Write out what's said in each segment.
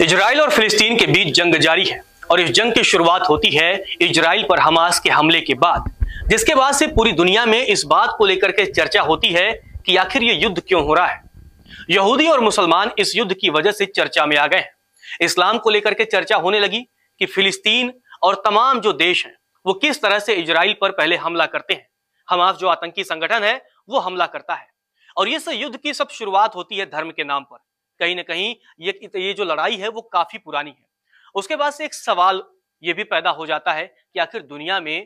Israel और फिलिस्तीन के बीच जंग जारी है और इस जंग की शुरुआत होती है इसराइल पर हमास के हमले के बाद जिसके बाद से पूरी दुनिया में इस बात को लेकर के चर्चा होती है कि आखिर ये युद्ध क्यों हो रहा है यहूदी और मुसलमान इस युद्ध की वजह से चर्चा में आ गए हैं इस्लाम को लेकर के चर्चा होने लगी कि फिलिस्तीन और तमाम जो देश हैं वो किस तरह से इसराइल पर पहले हमला करते हैं हमास जो आतंकी संगठन है वो हमला करता है और ये युद्ध की सब शुरुआत होती है धर्म के नाम पर कहीं ना कहीं ये ये जो लड़ाई है वो काफी पुरानी है उसके बाद से एक सवाल ये भी पैदा हो जाता है कि आखिर दुनिया में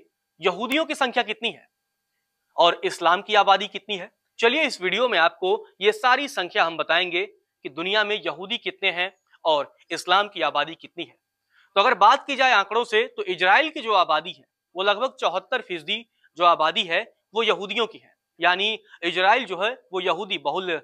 यहूदियों की संख्या कितनी है और इस्लाम की आबादी कितनी है चलिए इस वीडियो में आपको ये सारी संख्या हम बताएंगे कि दुनिया में यहूदी कितने हैं और इस्लाम की आबादी कितनी है तो अगर बात की जाए आंकड़ों से तो इजराइल की जो आबादी है वो लगभग चौहत्तर फीसदी जो आबादी है वो यहूदियों की है यानी इजराइल जो है वो यहूदी बहुल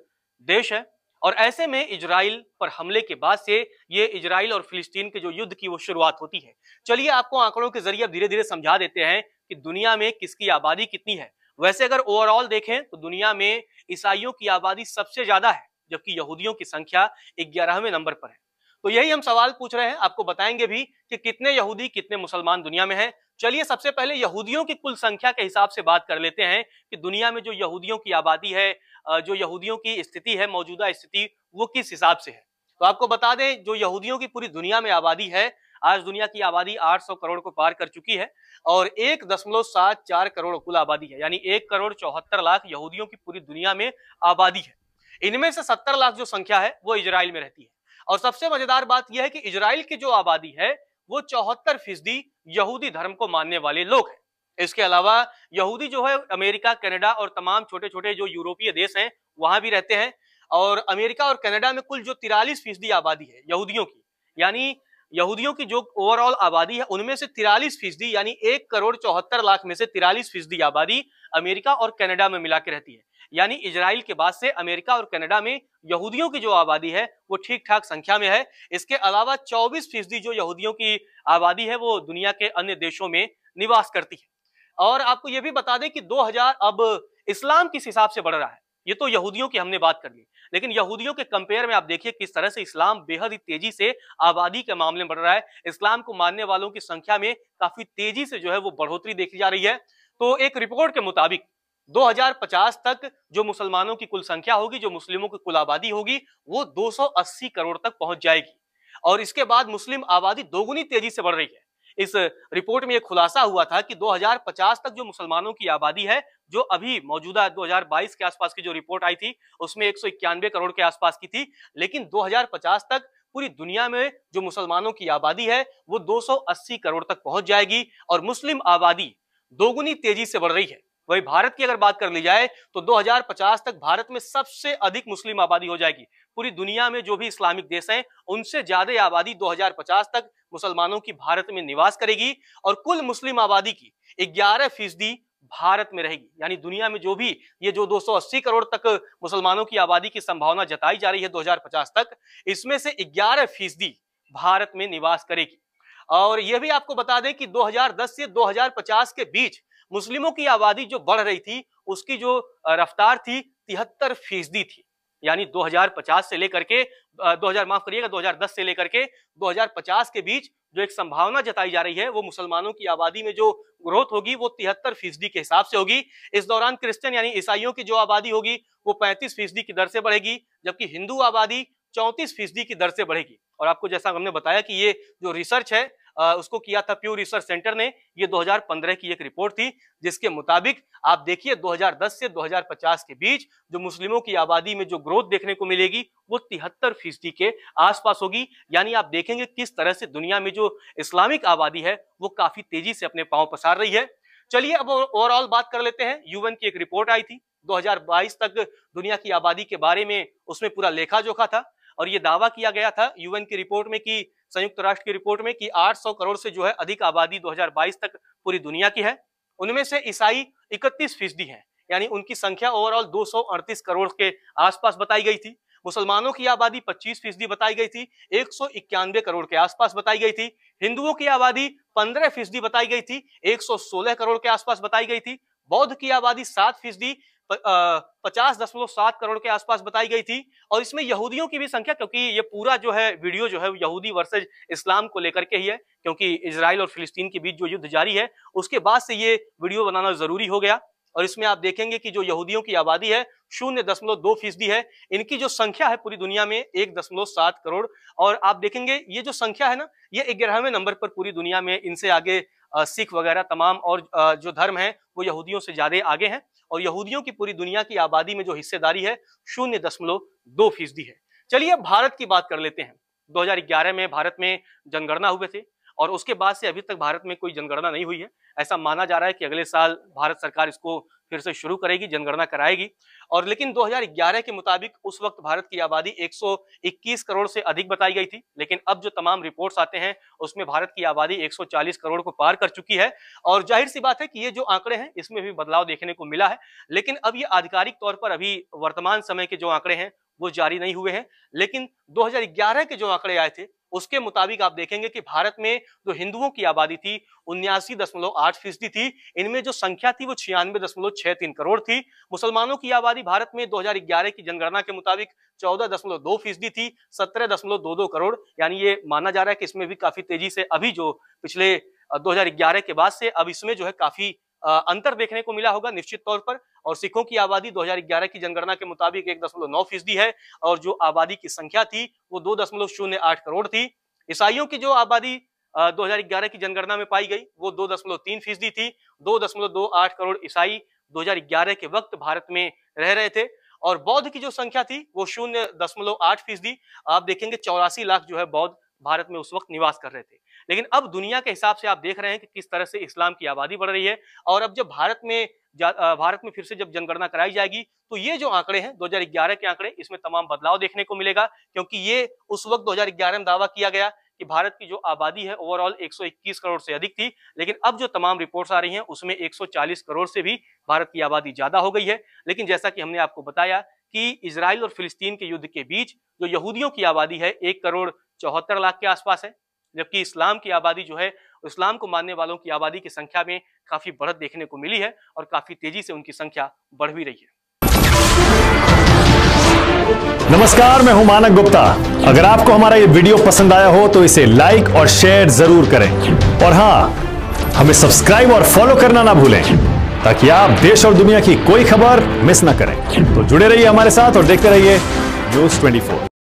देश है और ऐसे में इजराइल पर हमले के बाद से ये इजराइल और फिलिस्तीन के जो युद्ध की वो शुरुआत होती है चलिए आपको आंकड़ों के जरिए धीरे धीरे समझा देते हैं कि दुनिया में किसकी आबादी कितनी है वैसे अगर ओवरऑल देखें तो दुनिया में ईसाइयों की आबादी सबसे ज्यादा है जबकि यहूदियों की संख्या ग्यारहवें नंबर पर है तो यही हम सवाल पूछ रहे हैं आपको बताएंगे भी कि कितने यहूदी कितने मुसलमान दुनिया में हैं चलिए सबसे पहले यहूदियों की कुल संख्या के हिसाब से बात कर लेते हैं कि दुनिया में जो यहूदियों की आबादी है जो यहूदियों की स्थिति है मौजूदा स्थिति वो किस हिसाब से है तो आपको बता दें जो यहूदियों की पूरी दुनिया में आबादी है आज दुनिया की आबादी 800 करोड़ को पार कर चुकी है और एक दशमलव सात चार करोड़ कुल आबादी है यानी एक करोड़ चौहत्तर लाख यहूदियों की पूरी दुनिया में आबादी है इनमें से सत्तर लाख जो संख्या है वो इसराइल में रहती है और सबसे मजेदार बात यह है कि इसराइल की जो आबादी है वो चौहत्तर फीसदी यहूदी धर्म को मानने वाले लोग हैं इसके अलावा यहूदी जो है अमेरिका कनाडा और तमाम छोटे छोटे जो यूरोपीय देश हैं वहां भी रहते हैं और अमेरिका और कनाडा में कुल जो तिरालीस फीसदी आबादी है यहूदियों की यानी यहूदियों की जो ओवरऑल आबादी है उनमें से तिरालीस फीसदी यानी एक करोड़ चौहत्तर लाख में से तिरालीस फीसदी आबादी अमेरिका और कनाडा में मिला के रहती है यानी इसराइल के बाद से अमेरिका और कनाडा में यहूदियों की जो आबादी है वो ठीक ठाक संख्या में है इसके अलावा 24 फीसदी जो यहूदियों की आबादी है वो दुनिया के अन्य देशों में निवास करती है और आपको ये भी बता दें कि 2000 अब इस्लाम किस हिसाब से बढ़ रहा है ये तो यहूदियों की हमने बात कर ली लेकिन यहूदियों के कंपेयर में आप देखिए किस तरह से इस्लाम बेहद ही तेजी से आबादी के मामले में बढ़ रहा है इस्लाम को मानने वालों की संख्या में काफी तेजी से जो है वो बढ़ोतरी देखी जा रही है तो एक रिपोर्ट के मुताबिक 2050 तक जो मुसलमानों की कुल संख्या होगी जो मुस्लिमों की कुल आबादी होगी वो 280 करोड़ तक पहुंच जाएगी और इसके बाद मुस्लिम आबादी दोगुनी तेजी से बढ़ रही है इस रिपोर्ट में यह खुलासा हुआ था कि 2050 तक जो मुसलमानों की आबादी है जो अभी मौजूदा 2022 के आसपास की जो रिपोर्ट आई थी उसमें एक करोड़ के आसपास की थी लेकिन दो तक पूरी दुनिया में जो मुसलमानों की आबादी है वो दो करोड़ तक पहुंच जाएगी और मुस्लिम आबादी दोगुनी तेजी से बढ़ रही है वही भारत की अगर बात कर ली जाए तो 2050 तक भारत में सबसे अधिक मुस्लिम आबादी हो जाएगी पूरी दुनिया में जो भी इस्लामिक देश हैं उनसे ज्यादा आबादी 2050 तक मुसलमानों की भारत में निवास करेगी और कुल मुस्लिम आबादी की ग्यारह फीसदी भारत में रहेगी यानी दुनिया में जो भी ये जो 280 करोड़ तक मुसलमानों की आबादी की संभावना जताई जा रही है 2050 तक इसमें से 11 फीसदी भारत में निवास करेगी और यह भी आपको बता दें कि 2010 से 2050 के बीच मुस्लिमों की आबादी जो बढ़ रही थी उसकी जो रफ्तार थी तिहत्तर फीसदी थी यानी 2050 से लेकर के 2000 माफ करिएगा 2010 से लेकर के 2050 के बीच जो एक संभावना जताई जा रही है वो मुसलमानों की आबादी में जो ग्रोथ होगी वो तिहत्तर फीसदी के हिसाब से होगी इस दौरान क्रिश्चियन यानी ईसाइयों की जो आबादी होगी वो 35 फीसदी की दर से बढ़ेगी जबकि हिंदू आबादी चौंतीस फीसदी की दर से बढ़ेगी और आपको जैसा हमने बताया कि ये जो रिसर्च है उसको किया था प्यू रिसर्च सेंटर ने ये 2015 की एक रिपोर्ट थी जिसके मुताबिक आप देखिए 2010 से 2050 के बीच जो मुस्लिमों की आबादी में जो ग्रोथ देखने को मिलेगी वो तिहत्तर फीसदी के आसपास होगी यानी आप देखेंगे किस तरह से दुनिया में जो इस्लामिक आबादी है वो काफी तेजी से अपने पाँव पसार रही है चलिए अब ओवरऑल बात कर लेते हैं यूएन की एक रिपोर्ट आई थी 2022 तक दुनिया की आबादी के बारे में उसमें पूरा लेखा जोखा था और ये दावा किया गया था यूएन की रिपोर्ट में कि संयुक्त राष्ट्र की रिपोर्ट में कि 800 करोड़ से जो है अधिक आबादी 2022 तक पूरी दुनिया की है उनमें से ईसाई 31 फीसदी है यानी उनकी संख्या ओवरऑल दो करोड़ के आसपास बताई गई थी मुसलमानों की आबादी 25 फीसदी बताई गई थी एक करोड़ के आसपास बताई गई थी हिंदुओं की आबादी 15 फीसदी बताई गई थी 116 करोड़ के आसपास बताई गई थी बौद्ध की आबादी 7 फीसदी पचास दशमलव सात करोड़ के आसपास बताई गई थी और इसमें यहूदियों की भी संख्या क्योंकि ये पूरा जो है वीडियो जो है यहूदी वर्सेज इस्लाम को लेकर के ही है क्योंकि इसराइल और फिलिस्तीन के बीच जो युद्ध जारी है उसके बाद से ये वीडियो बनाना जरूरी हो गया और इसमें आप देखेंगे कि जो यहूदियों की आबादी है शून्य दशमलव दो फीसदी है इनकी जो संख्या है पूरी दुनिया में एक दशमलव सात करोड़ और आप देखेंगे ये जो संख्या है ना ये ग्यारहवें नंबर पर पूरी दुनिया में इनसे आगे सिख वगैरह तमाम और जो धर्म हैं वो यहूदियों से ज़्यादा आगे हैं और यहूदियों की पूरी दुनिया की आबादी में जो हिस्सेदारी है शून्य दशमलव दो फीसदी है चलिए अब भारत की बात कर लेते हैं 2011 में भारत में जनगणना हुए थे और उसके बाद से अभी तक भारत में कोई जनगणना नहीं हुई है ऐसा माना जा रहा है कि अगले साल भारत सरकार इसको फिर से शुरू करेगी जनगणना कराएगी और लेकिन 2011 के मुताबिक उस वक्त भारत की आबादी 121 करोड़ से अधिक बताई गई थी लेकिन अब जो तमाम रिपोर्ट्स आते हैं उसमें भारत की आबादी 140 करोड़ को पार कर चुकी है और जाहिर सी बात है कि ये जो आंकड़े हैं इसमें भी बदलाव देखने को मिला है लेकिन अब ये आधिकारिक तौर पर अभी वर्तमान समय के जो आंकड़े हैं वो जारी नहीं हुए हैं लेकिन 2011 के जो आंकड़े आए थे उसके मुताबिक आप देखेंगे कि भारत में जो हिंदुओं की आबादी थी उन्यासी दशमलव आठ फीसदी थी इनमें जो संख्या थी वो छियानवे दशमलव छह तीन करोड़ थी मुसलमानों की आबादी भारत में 2011 की जनगणना के मुताबिक चौदह दशमलव दो फीसदी थी सत्रह दशमलव दो दो करोड़ यानी ये माना जा रहा है कि इसमें भी काफी तेजी से अभी जो पिछले दो के बाद से अब इसमें जो है काफी अंतर देखने को मिला होगा निश्चित तौर पर और सिखों की आबादी 2011 की जनगणना के मुताबिक एक दशमलव नौ फीसदी है और जो आबादी की संख्या थी वो दो दशमलव शून्य आठ करोड़ थी ईसाइयों की जो आबादी 2011 की जनगणना में पाई गई वो दो दशमलव तीन फीसदी थी दो दशमलव दो आठ करोड़ ईसाई दो के वक्त भारत में रह रहे थे और बौद्ध की जो संख्या थी वो शून्य दशमलव आठ फीसदी आप देखेंगे चौरासी लाख जो है बौद्ध भारत में उस वक्त निवास कर रहे थे लेकिन अब दुनिया के हिसाब से आप देख रहे हैं कि किस तरह से इस्लाम की आबादी बढ़ रही है और अब जब भारत में भारत में फिर से जब जनगणना कराई जाएगी तो ये जो आंकड़े हैं 2011 के आंकड़े इसमें तमाम बदलाव देखने को मिलेगा क्योंकि ये उस वक्त 2011 में दावा किया गया कि भारत की जो आबादी है ओवरऑल 121 करोड़ से अधिक थी लेकिन अब जो तमाम रिपोर्ट्स आ रही हैं उसमें 140 करोड़ से भी भारत की आबादी ज़्यादा हो गई है लेकिन जैसा कि हमने आपको बताया कि इसराइल और फिलिस्तीन के युद्ध के बीच जो यहूदियों की आबादी है एक करोड़ चौहत्तर लाख के आसपास है जबकि इस्लाम की आबादी जो है इस्लाम को मानने वालों की आबादी की संख्या में काफी बढ़त देखने को मिली है और काफी तेजी से उनकी संख्या बढ़ भी रही है नमस्कार मैं हूं मानक गुप्ता अगर आपको हमारा ये वीडियो पसंद आया हो तो इसे लाइक और शेयर जरूर करें और हाँ हमें सब्सक्राइब और फॉलो करना ना भूलें ताकि आप देश और दुनिया की कोई खबर मिस ना करें तो जुड़े रहिए हमारे साथ और देखते रहिए न्यूज ट्वेंटी